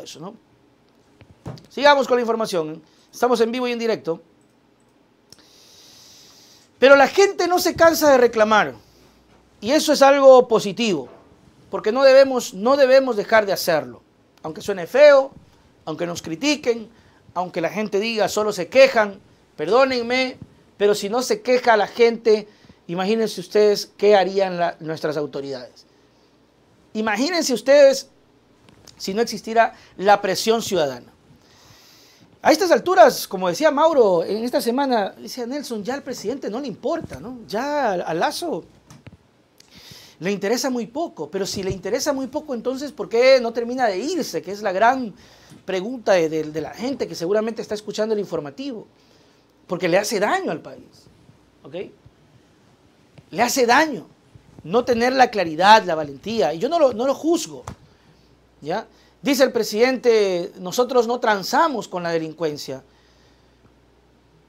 eso, ¿no? Sigamos con la información. Estamos en vivo y en directo. Pero la gente no se cansa de reclamar. Y eso es algo positivo. Porque no debemos, no debemos dejar de hacerlo. Aunque suene feo, aunque nos critiquen, aunque la gente diga solo se quejan, perdónenme, pero si no se queja la gente, imagínense ustedes qué harían nuestras autoridades. Imagínense ustedes si no existiera la presión ciudadana. A estas alturas, como decía Mauro en esta semana, dice Nelson, ya al presidente no le importa, ¿no? Ya al Lazo le interesa muy poco, pero si le interesa muy poco, entonces, ¿por qué no termina de irse? Que es la gran pregunta de, la gente que seguramente está escuchando el informativo, porque le hace daño al país, ¿ok? Le hace daño no tener la claridad, la valentía, y yo no lo juzgo, Dice el presidente, nosotros no transamos con la delincuencia.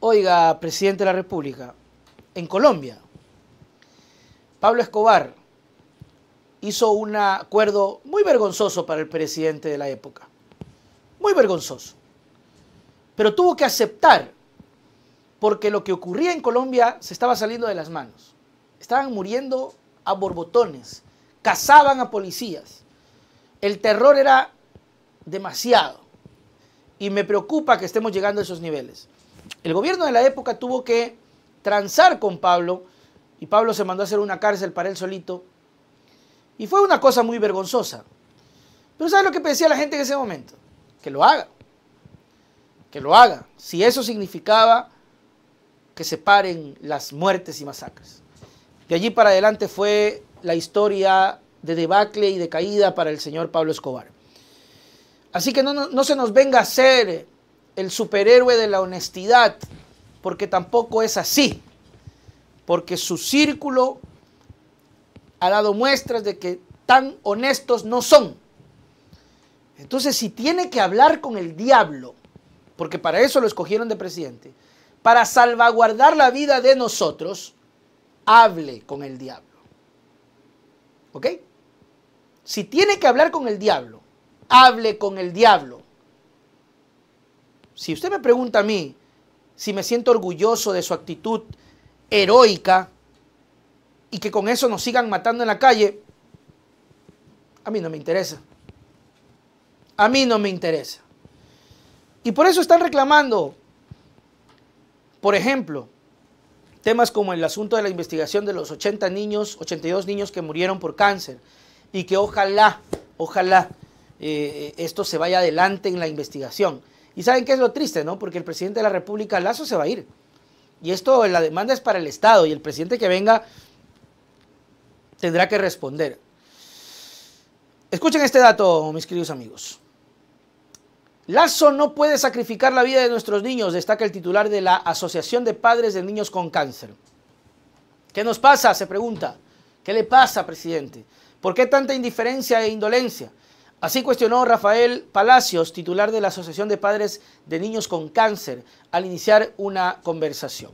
Oiga, presidente de la República, en Colombia, Pablo Escobar hizo un acuerdo muy vergonzoso para el presidente de la época. Muy vergonzoso. Pero tuvo que aceptar porque lo que ocurría en Colombia se estaba saliendo de las manos. Estaban muriendo a borbotones, cazaban a policías el terror era demasiado y me preocupa que estemos llegando a esos niveles. El gobierno de la época tuvo que transar con Pablo y Pablo se mandó a hacer una cárcel para él solito y fue una cosa muy vergonzosa. Pero ¿sabes lo que decía la gente en ese momento? Que lo haga, que lo haga, si eso significaba que se paren las muertes y masacres. De allí para adelante fue la historia de debacle y de caída para el señor Pablo Escobar. Así que no, se nos venga a ser el superhéroe de la honestidad, porque tampoco es así, porque su círculo ha dado muestras de que tan honestos no son. Entonces, si tiene que hablar con el diablo, porque para eso lo escogieron de presidente, para salvaguardar la vida de nosotros, hable con el diablo. ¿Ok? Si tiene que hablar con el diablo, hable con el diablo. Si usted me pregunta a mí si me siento orgulloso de su actitud heroica y que con eso nos sigan matando en la calle, a mí no me interesa. A mí no me interesa. Y por eso están reclamando, por ejemplo, temas como el asunto de la investigación de los 80 niños, 82 niños que murieron por cáncer, y que ojalá, ojalá eh, eh, esto se vaya adelante en la investigación. Y saben qué es lo triste, ¿no? Porque el presidente de la República, Lazo, se va a ir. Y esto, la demanda es para el Estado y el presidente que venga tendrá que responder. Escuchen este dato, mis queridos amigos. Lazo no puede sacrificar la vida de nuestros niños, destaca el titular de la Asociación de Padres de Niños con Cáncer. ¿Qué nos pasa? Se pregunta. ¿Qué le pasa, presidente? ¿Por qué tanta indiferencia e indolencia? Así cuestionó Rafael Palacios, titular de la Asociación de Padres de Niños con Cáncer, al iniciar una conversación.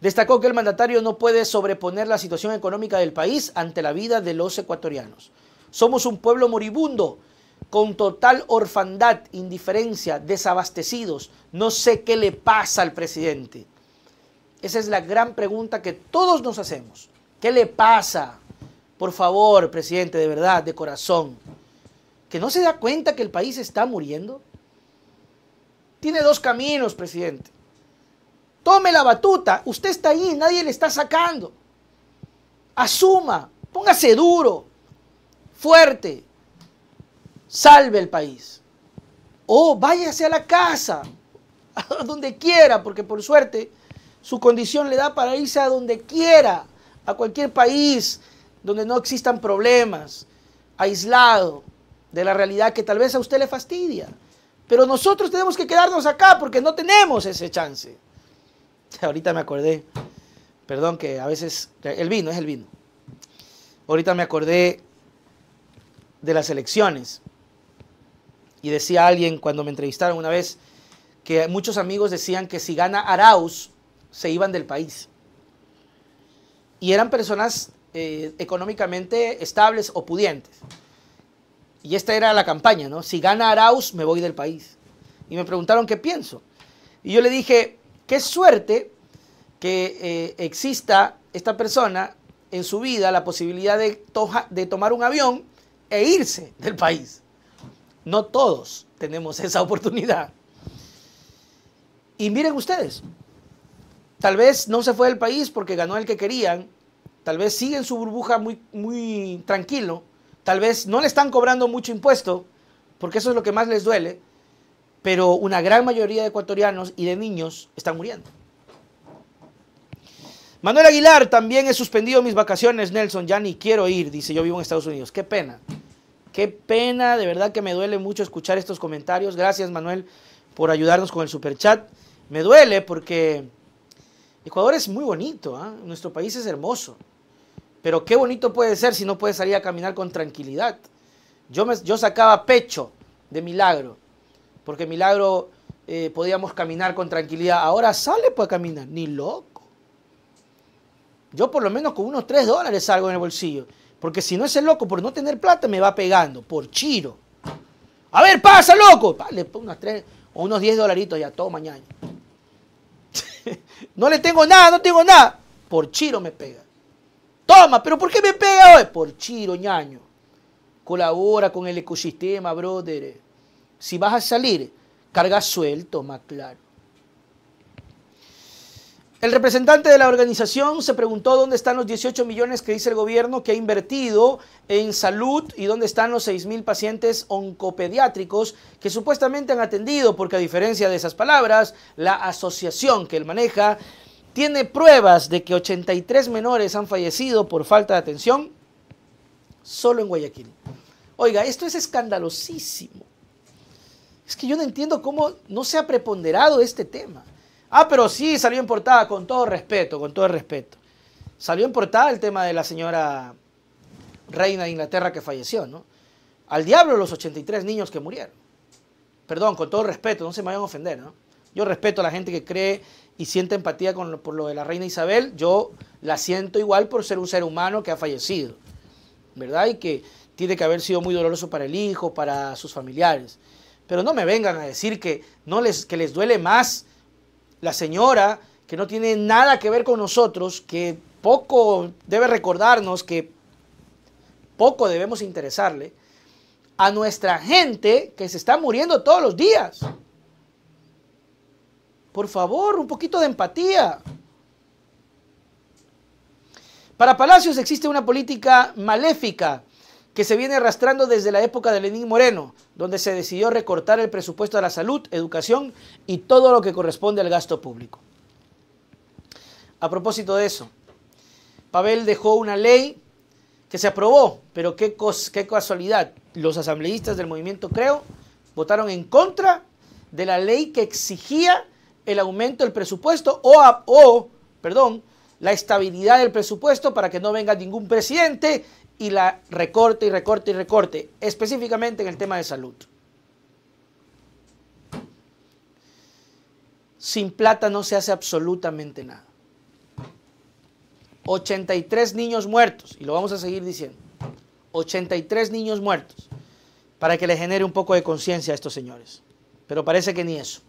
Destacó que el mandatario no puede sobreponer la situación económica del país ante la vida de los ecuatorianos. Somos un pueblo moribundo, con total orfandad, indiferencia, desabastecidos. No sé qué le pasa al presidente. Esa es la gran pregunta que todos nos hacemos. ¿Qué le pasa? Por favor, presidente, de verdad, de corazón, que no se da cuenta que el país está muriendo. Tiene dos caminos, presidente. Tome la batuta, usted está ahí, nadie le está sacando. Asuma, póngase duro, fuerte, salve el país. O váyase a la casa, a donde quiera, porque por suerte su condición le da para irse a donde quiera a cualquier país donde no existan problemas, aislado de la realidad que tal vez a usted le fastidia. Pero nosotros tenemos que quedarnos acá porque no tenemos ese chance. Ahorita me acordé, perdón que a veces, el vino es el vino. Ahorita me acordé de las elecciones. Y decía alguien cuando me entrevistaron una vez que muchos amigos decían que si gana Arauz se iban del país y eran personas eh, económicamente estables o pudientes. Y esta era la campaña, ¿no? Si gana Arauz, me voy del país. Y me preguntaron qué pienso. Y yo le dije, qué suerte que eh, exista esta persona en su vida la posibilidad de, de tomar un avión e irse del país. No todos tenemos esa oportunidad. Y miren ustedes, Tal vez no se fue del país porque ganó el que querían, tal vez sigue en su burbuja muy, muy tranquilo, tal vez no le están cobrando mucho impuesto, porque eso es lo que más les duele, pero una gran mayoría de ecuatorianos y de niños están muriendo. Manuel Aguilar, también he suspendido mis vacaciones, Nelson, ya ni quiero ir, dice, yo vivo en Estados Unidos, qué pena, qué pena, de verdad que me duele mucho escuchar estos comentarios, gracias Manuel por ayudarnos con el superchat, me duele porque Ecuador es muy bonito, ¿ah? nuestro país es hermoso, pero qué bonito puede ser si no puedes salir a caminar con tranquilidad. Yo, me, yo sacaba pecho de milagro, porque milagro eh, podíamos caminar con tranquilidad. Ahora sale para caminar, ni loco. Yo por lo menos con unos 3 dólares salgo en el bolsillo, porque si no ese loco por no tener plata me va pegando, por chiro. A ver, pasa, loco. pongo pues, unos 3 o unos 10 dolaritos ya, todo mañana. No le tengo nada, no tengo nada. Por Chiro me pega. Toma, pero ¿por qué me pega hoy? Por Chiro, ñaño. Colabora con el ecosistema, brother. Si vas a salir, carga suelto, más claro. El representante de la organización se preguntó dónde están los 18 millones que dice el gobierno que ha invertido en salud y dónde están los 6 mil pacientes oncopediátricos que supuestamente han atendido, porque a diferencia de esas palabras, la asociación que él maneja tiene pruebas de que 83 menores han fallecido por falta de atención solo en Guayaquil. Oiga, esto es escandalosísimo. Es que yo no entiendo cómo no se ha preponderado este tema. Ah, pero sí salió en portada, con todo respeto, con todo respeto. Salió en portada el tema de la señora reina de Inglaterra que falleció, ¿no? Al diablo los 83 niños que murieron. Perdón, con todo respeto, no se me vayan a ofender, ¿no? Yo respeto a la gente que cree y siente empatía con por lo de la reina Isabel. Yo la siento igual por ser un ser humano que ha fallecido, ¿verdad? Y que tiene que haber sido muy doloroso para el hijo, para sus familiares. Pero no me vengan a decir que, no les, que les duele más la señora, que no tiene nada que ver con nosotros, que poco debe recordarnos, que poco debemos interesarle, a nuestra gente que se está muriendo todos los días. Por favor, un poquito de empatía. Para Palacios existe una política maléfica que se viene arrastrando desde la época de Lenín Moreno, donde se decidió recortar el presupuesto a la salud, educación y todo lo que corresponde al gasto público. A propósito de eso, Pavel dejó una ley que se aprobó, pero qué, qué casualidad, los asambleístas del movimiento Creo votaron en contra de la ley que exigía el aumento del presupuesto o, o perdón, la estabilidad del presupuesto para que no venga ningún presidente y la recorte y recorte y recorte, específicamente en el tema de salud. Sin plata no se hace absolutamente nada. 83 niños muertos, y lo vamos a seguir diciendo. 83 niños muertos, para que le genere un poco de conciencia a estos señores. Pero parece que ni eso.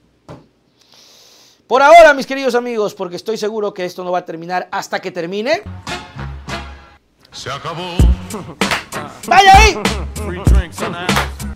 Por ahora, mis queridos amigos, porque estoy seguro que esto no va a terminar hasta que termine. Se acabó. Vaya ahí. Free drinks and the